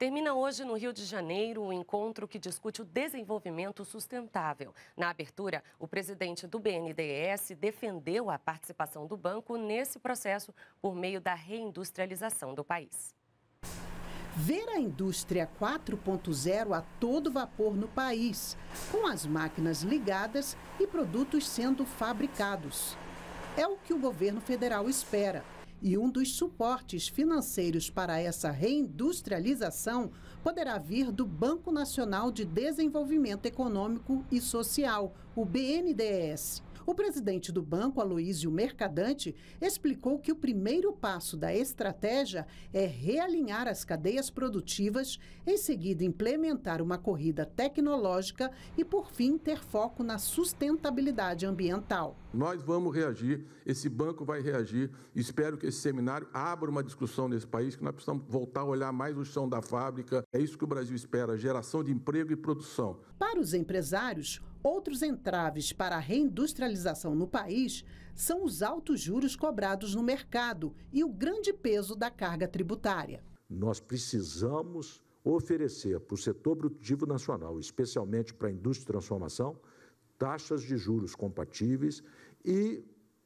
Termina hoje no Rio de Janeiro um encontro que discute o desenvolvimento sustentável. Na abertura, o presidente do BNDES defendeu a participação do banco nesse processo por meio da reindustrialização do país. Ver a indústria 4.0 a todo vapor no país, com as máquinas ligadas e produtos sendo fabricados. É o que o governo federal espera. E um dos suportes financeiros para essa reindustrialização poderá vir do Banco Nacional de Desenvolvimento Econômico e Social, o BNDES. O presidente do banco, Aloísio Mercadante, explicou que o primeiro passo da estratégia é realinhar as cadeias produtivas, em seguida implementar uma corrida tecnológica e, por fim, ter foco na sustentabilidade ambiental. Nós vamos reagir, esse banco vai reagir. Espero que esse seminário abra uma discussão nesse país, que nós precisamos voltar a olhar mais o chão da fábrica. É isso que o Brasil espera: geração de emprego e produção. Para os empresários, Outros entraves para a reindustrialização no país são os altos juros cobrados no mercado e o grande peso da carga tributária. Nós precisamos oferecer para o setor produtivo nacional, especialmente para a indústria de transformação, taxas de juros compatíveis e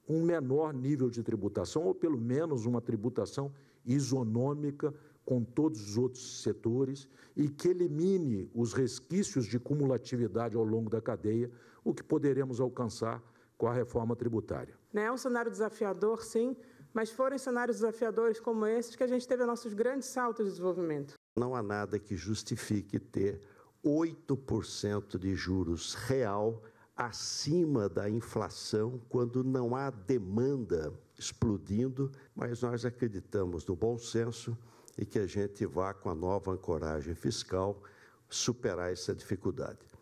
um menor nível de tributação, ou pelo menos uma tributação isonômica com todos os outros setores e que elimine os resquícios de cumulatividade ao longo da cadeia, o que poderemos alcançar com a reforma tributária. Né, é um cenário desafiador, sim, mas foram cenários desafiadores como esses que a gente teve nossos grandes saltos de desenvolvimento. Não há nada que justifique ter 8% de juros real acima da inflação quando não há demanda explodindo, mas nós acreditamos no bom senso e que a gente vá com a nova ancoragem fiscal superar essa dificuldade.